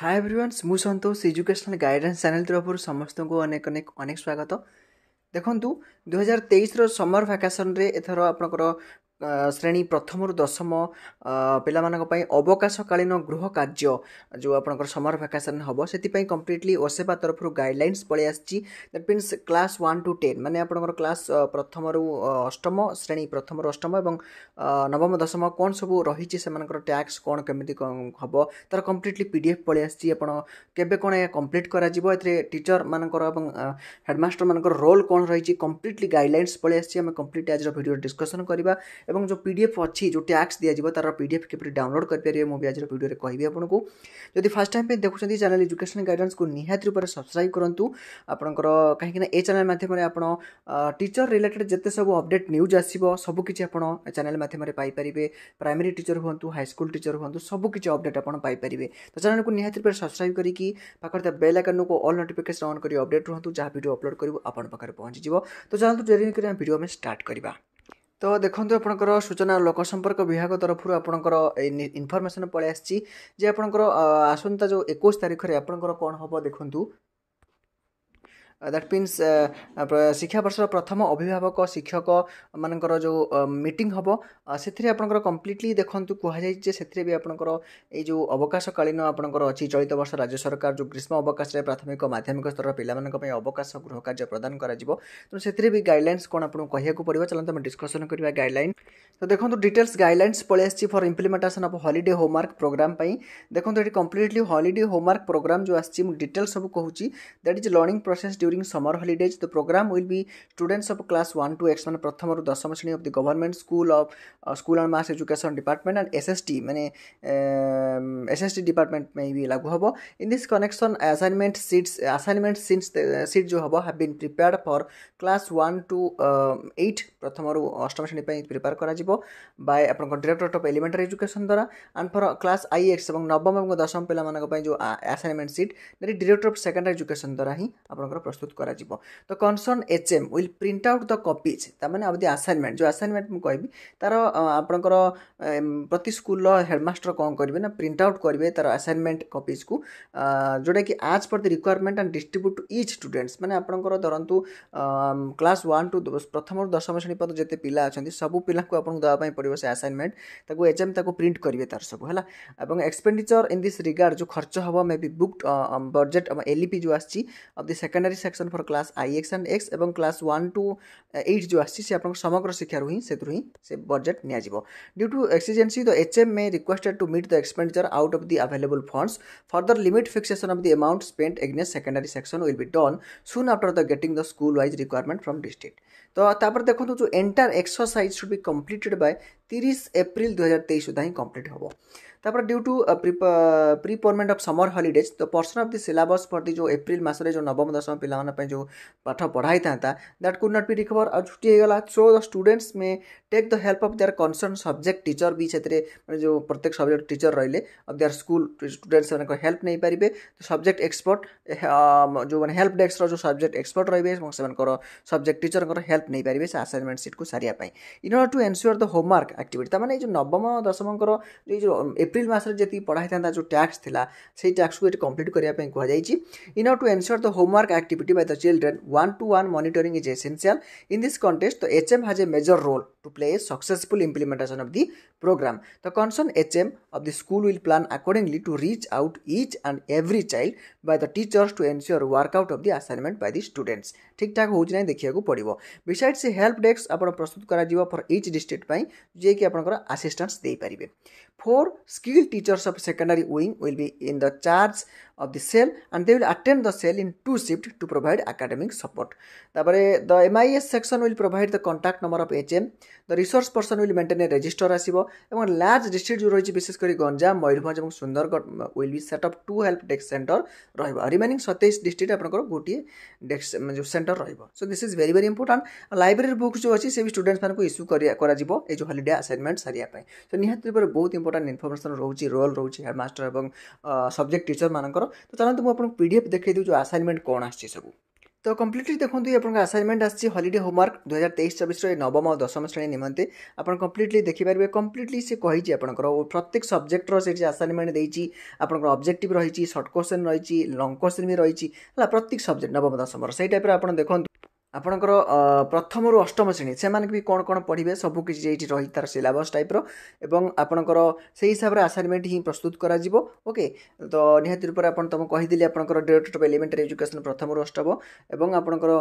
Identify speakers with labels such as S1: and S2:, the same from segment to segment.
S1: ହାଏ ଏଭ୍ରିୱାନ୍ସ ମୁଁ ସନ୍ତୋଷ educational guidance channel ତରଫରୁ ସମସ୍ତଙ୍କୁ ଅନେକ ଅନେକ ଅନେକ ସ୍ୱାଗତ ଦେଖନ୍ତୁ ଦୁଇହଜାର ତେଇଶର ସମର ଭ୍ୟାକେସନରେ ଏଥର ଆପଣଙ୍କର ଶ୍ରେଣୀ ପ୍ରଥମରୁ ଦଶମ ପିଲାମାନଙ୍କ ପାଇଁ ଅବକାଶକାଳୀନ ଗୃହ କାର୍ଯ୍ୟ ଯେଉଁ ଆପଣଙ୍କର ସମର ଭ୍ୟାକେସନ୍ ହେବ ସେଥିପାଇଁ କମ୍ପ୍ଲିଟଲି ଓସେବା ତରଫରୁ ଗାଇଡ଼ଲାଇନ୍ସ ପଳେଇ ଆସିଛି that means class one two ten ମାନେ ଆପଣଙ୍କର କ୍ଲାସ୍ ପ୍ରଥମରୁ ଅଷ୍ଟମ ଶ୍ରେଣୀ ପ୍ରଥମରୁ ଅଷ୍ଟମ ଏବଂ ନବମ ଦଶମ କ'ଣ ସବୁ ରହିଛି ସେମାନଙ୍କର ଟ୍ୟାକ୍ସ କ'ଣ କେମିତି ହେବ ତା'ର କମ୍ପ୍ଲିଟଲି ପି ଡି ଏଫ୍ ପଳେଇ ଆସିଛି ଆପଣ କେବେ କ'ଣ ଏହା କମ୍ପ୍ଲିଟ୍ କରାଯିବ ଏଥିରେ ଟିଚର୍ମାନଙ୍କର ଏବଂ ହେଡ଼ମାଷ୍ଟର୍ମାନଙ୍କର ରୋଲ୍ କ'ଣ ରହିଛି କମ୍ପ୍ଲିଟଲି ଗାଇଡ଼ଲାଇନ୍ସ ପଳେଇ ଆସିଛି ଆମେ କମ୍ପ୍ଲିଟ୍ ଆଜିର ଭିଡ଼ିଓ ଡିସ୍କସନ୍ କରିବା एवं जो पी अच्छी जो टैक्स दिजाव तार पी डी एफ किपर डाउनलोड करेंगे मुझे आज भिडियो कहबी आपको जदि फास्ट टाइम पर देखुंत चैनल एजुकेशन गाइडेंस को निहत रूप तो से सब्सक्राइब करूँ आपर कहीं चैनल मध्यम आप टीचर रिलेटेड जिते सब अपडेट न्यूज आस सबकि चैनल मध्यम पारे प्राइमरी टीचर हूँ हाईस्कल टीचर हूँ सबकि अपडेट आपरेंगे तो चैनल को निहत रूप से सब्सक्राइब करके पाखे बेल आकन को अल् नोटिकेसन अन करी अपडेट रुँ जहाँ भिडियो अपलोड करूँ आप पहुंची जो तो चलो डेरी करें भिडियो स्टार्ट करवा ତ ଦେଖନ୍ତୁ ଆପଣଙ୍କର ସୂଚନା ଲୋକସମ୍ପର୍କ ବିଭାଗ ତରଫରୁ ଆପଣଙ୍କର ଇନଫର୍ମେସନ୍ ପଳାଇ ଆସିଛି ଯେ ଆପଣଙ୍କର ଆସନ୍ତା ଯେଉଁ ଏକୋଇଶ ତାରିଖରେ ଆପଣଙ୍କର କ'ଣ ହେବ ଦେଖନ୍ତୁ ଦ୍ୟାଟ୍ ମିନ୍ସ ଶିକ୍ଷାବର୍ଷର ପ୍ରଥମ ଅଭିଭାବକ ଶିକ୍ଷକମାନଙ୍କର ଯେଉଁ ମିଟିଂ ହେବ ସେଥିରେ ଆପଣଙ୍କର କମ୍ପ୍ଲିଟଲି ଦେଖନ୍ତୁ କୁହାଯାଇଛି ଯେ ସେଥିରେ ବି ଆପଣଙ୍କର ଏଇ ଯେଉଁ ଅବକାଶକାଳୀନ ଆପଣଙ୍କର ଅଛି ଚଳିତ ବର୍ଷ ରାଜ୍ୟ ସରକାର ଯେଉଁ ଗ୍ରୀଷ୍ମ ଅବକାଶରେ ପ୍ରାଥମିକ ମାଧ୍ୟମିକ ସ୍ତରର ପିଲାମାନଙ୍କ ପାଇଁ ଅବକାଶ ଗୃହ କାର୍ଯ୍ୟ ପ୍ରଦାନ କରାଯିବ ତେଣୁ ସେଥିରେ ବି ଗାଇଡ଼ଲାଇନ୍ସ କ'ଣ ଆପଣଙ୍କୁ କହିବାକୁ ପଡ଼ିବ ଚାଲନ୍ତୁ ଆମେ ଡିସ୍କସନ୍ କରିବା ଗାଇଡ଼ଲାଇନ୍ ତ ଦେଖନ୍ତୁ ଡିଟେଲ୍ସ ଗାଇଡ଼ଲାଇନ୍ସ ପଳେଇ ଆସିଛି for implementation of holiday homework programme ପାଇଁ ଦେଖନ୍ତୁ ଏଠି କମ୍ପ୍ଲିଟଲି ହଲିଡ଼େ ହୋମ୍ୱାର୍କ ପ୍ରୋଗ୍ରାମ୍ ଯେଉଁ ଆସିଛି ମୁଁ ଡିଟେଲ୍ ସବୁ କହୁଛି that is learning process during summer holidays. The program will be students of class 1 to X মানে প্রথম আৰু দশম শ্ৰেণী of the government school of school and mass education department and S S T মানে S S T department may be লাগু হ'ব in this কনেকশ্যন assignment চিটছ আছাইনমেণ্ট চিটছ sheet যোন হ'ব have been prepared for class one two eight ପ୍ରଥମରୁ ଅଷ୍ଟମ ଶ୍ରେଣୀ ପାଇଁ prepare କରାଯିବ ବାଏ ଆପଣଙ୍କ ଡିରେକ୍ଟରେଟ୍ ଅଫ୍ ଏଲିମେଣ୍ଟାରୀ ଏଜୁକେସନ୍ ଦ୍ୱାରା and for class I X ଏବଂ ନବମ ଏବଂ ଦଶମ ପିଲାମାନଙ୍କ ପାଇଁ ଯେଉଁ assignment sheet director of secondary education ଦ୍ୱାରା ହିଁ ଆପଣଙ୍କର ପ୍ରସ୍ତୁତ প্রস্তুত করা যাব তো concern H M will print out the copies তার মানে আবদি আসাইনমেন্ট যে আসাইনমেন্ট মু কইবি তার আপনার প্রতি স্কুল হেডমাস্টর কম করবে না প্রিন্ট আউট করবে তার जोटा कि आज पर the requirement and distribute to each students मैंने आपंकर धरतु क्लास वन टू प्रथम दशम श्रेणी पद जिते पिला अच्छा सब पिला को देवाई पड़ो से आसाइनमेंट ताको एच एम ताको प्रिंट करेंगे तार सब है एक्सपेडिचर इन दिस रिगार्ड जो खर्च हम may be booked budget LEP जो of the secondary section for class I X and X ଏବଂ କ୍ଲାସ୍ ୱାନ୍ ଟୁ ଏଇଟ୍ ଯେଉଁ ଆସିଛି ସେ ଆପଣଙ୍କ ସମଗ୍ର ଶିକ୍ଷାରୁ ହିଁ ସେଥିରୁ ହିଁ ସେ ବଜେଟ୍ ନିଆଯିବ due to exigency the H M may requested to meet the expenditure out of the available funds further limit fixation of the amount spend against secondary section will be done soon after the getting the school wise requirement from district तो तापर देखो तो जो entire exercise should be completed by 30 April 2023 सुधा ही complete हबो तापर due to preponement of summer holidays तो portion of the syllabus for the जो अप्रैल मास रे जो नवम दशम पिला पे जो पाठ पढाई था that could not be recover आ छुट्टी हे गला so the students may take the help of their concern subject teacher बी क्षेत्र में जो प्रत्येक सब्जेक्ट टीचर रहिले ऑफ देयर स्कूल स्टूडेंट्स मन हेल्प नहीं पारिबे तो सब्जेक्ट एक्सपर्ट um, जो माने हेल्प डेस्क रो जो सब्जेक्ट एक्सपर्ट रहिबे से सब्जेक्ट टीचर को हेल्प नहीं पारे से आसाइनमेंट सीट को सारे in order to ensure the homework activity मैंने जो नवम दशम जो एप्रिल मसर जी पढ़ाई था जो टैक्स था से टैक्स को ये कम्प्लीट करने कहुई in order to ensure the homework activity by the children one to one monitoring is essential in this context so H M has a major role to play a successful implementation of the programme the concern H M of the school will plan accordingly to reach out each and every child by the teachers to ensure workout of the assignment by the students ठीक ठाक हो देखा पड़ो ବିସାଇଡ୍ ସେ help desk ଆପଣ ପ୍ରସ୍ତୁତ କରାଯିବ for each district ପାଇଁ ଯିଏକି ଆପଣଙ୍କର ଆସିଷ୍ଟାନ୍ସ ଦେଇପାରିବେ Four skilled teachers of secondary wing will be in the charge of the cell and they will attend the cell in two shifts to provide academic support. The, the MIS section will provide the contact number of HM. The resource person will maintain a register ଆସିବ ଏବଂ large district ଯେଉଁ ରହିଛି ବିଶେଷ କରି ଗଞ୍ଜାମ ମୟୂରଭଞ୍ଜ ଏବଂ Sundargarh will be set up to help desk centre ରହିବ remaining ସତେଇଶ district ଆପଣଙ୍କର ଗୋଟିଏ ଡେସ୍କ ଯେଉଁ ସେଣ୍ଟର ରହିବ so this is very very important library book ଯେଉଁ ଅଛି ସେ ବି ଷ୍ଟୁଡେଣ୍ଟମାନଙ୍କୁ ଇସ୍ୟୁ କରାଯିବ ଏ ଯେଉଁ ହଲିଡେ ଆସାଇନମେଣ୍ଟ ସାରିବା ପାଇଁ ସୋ ନିହାତି ରୂପରେ ବହୁତ ଇମ୍ପୋର୍ଟାଣ୍ଟ ইম্পর্টাট ইনফର୍ମେସନ୍ ରହୁଛି ରୋଲ୍ ରହୁଛି ହେଡ଼୍ ଏବଂ ସବଜେକ୍ଟ ଟିଚରମାନଙ୍କର ତ ଚାଲନ୍ତୁ ମୁଁ ଆପଣଙ୍କୁ ପି ଡି ଏଫ୍ ଦେଖାଇ ଦେଉଛି ଆସାଇନମେଣ୍ଟ କ'ଣ ଆସିଛି ସବୁ ତ କମ୍ପ୍ଲିଟଲି ଦେଖନ୍ତୁ ଆପଣଙ୍କ ଆସାଇନମେଣ୍ଟ ଆସିଛି ହଲିଡେ ହୋମୱାର୍କ ଦୁଇହଜାର ତେଇଶ ଚବିଶର ନବମ ଓ ଦଶମ ଶ୍ରେଣୀ ନିମନ୍ତେ ଆପଣ କମ୍ପ୍ଲିଟଲି ଦେଖିପାରିବେ କମ୍ପ୍ଲିଟଲି ସେ କହିଛି ଆପଣଙ୍କର ପ୍ରତ୍ୟେକ ସବଜେକ୍ଟର ସେଠି ଆସାଇନମେଣ୍ଟ ଦେଇଛି ଆପଣଙ୍କର ଅବଜେକ୍ଟିଭ୍ ରହିଛି ସର୍ଟ କୋଶ୍ଚେନ୍ ରହିଛି ଲଙ୍ଗ କୋଶ୍ଚେନ୍ ବି ରହିଛି ହେଲା ପ୍ରତ୍ୟେକ ସବଜେକ୍ଟ ନବମ ଦଶମର ସେଇ ଟାଇପ୍ର ଆପଣ ଦେଖନ୍ତୁ ଆପଣଙ୍କର ପ୍ରଥମରୁ ଅଷ୍ଟମ ଶ୍ରେଣୀ ସେମାନେ ବି କ'ଣ କ'ଣ ପଢ଼ିବେ ସବୁ କିଛି ଯେଇଠି ରହି ତା'ର ସିଲାବସ୍ ଟାଇପ୍ର ଏବଂ ଆପଣଙ୍କର ସେହି ହିସାବରେ ଆସାଇନମେଣ୍ଟ ହିଁ ପ୍ରସ୍ତୁତ କରାଯିବ ଓକେ ତ ନିହାତି ରୂପରେ ଆପଣ ତୁମକୁ କହିଦେଲି ଆପଣଙ୍କର ଡିରେକ୍ଟର ଅଫ୍ ଏଲିମେଣ୍ଟାରୀ ଏଜୁକେସନ୍ ପ୍ରଥମରୁ ଅଷ୍ଟମ ଏବଂ ଆପଣଙ୍କର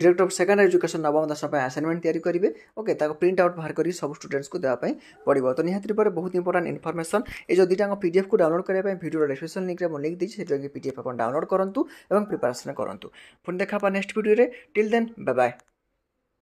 S1: ଡିରେକ୍ଟର ଅଫ୍ ସେକେଣ୍ଡାରୀ ଏଜୁକେସନ୍ ନବମ ଦଶମ ପାଇଁ ଆସାଇନମେଣ୍ଟ ତିଆରି କରିବେ ଓକେ ତାକୁ ପ୍ରିଣ୍ଟ ଆଉଟ୍ ବାହାର କରି ସବୁ ଷ୍ଟୁଡେଣ୍ଟସ୍କୁ ଦେବା ପାଇଁ ପଡ଼ିବ ତ ନିହାତି ରୂପରେ ବହୁତ ଇମ୍ପୋର୍ଟାଣ୍ଟ ଇନଫର୍ମେସନ୍ ଏ ଯେଉଁ ଦୁଇଟାଙ୍କ ପି ଡି ଏଫ୍କୁ ଡାଉନଲୋଡ଼ କରିବା ପାଇଁ ଭିଡ଼ିଓର ଡେସ୍କ୍ରିପ୍ସନ୍ ଲିଙ୍କ୍ରେ ମୁଁ ଲିଙ୍କ୍ ଦେଇଛି ସେଥିପାଇଁ ପି ଡି ଏଫ୍ ଆପଣ ଡାଉନଲୋଡ଼ କରନ୍ତୁ ଏବଂ ପ୍ରିପାରେସନ୍ କରନ୍ତୁ ପୁଣି ଦେଖା ହେବା ନେକ୍ସଟ ଭିଡ଼ିଓରେ ଟିଲ୍ then. Bye bye.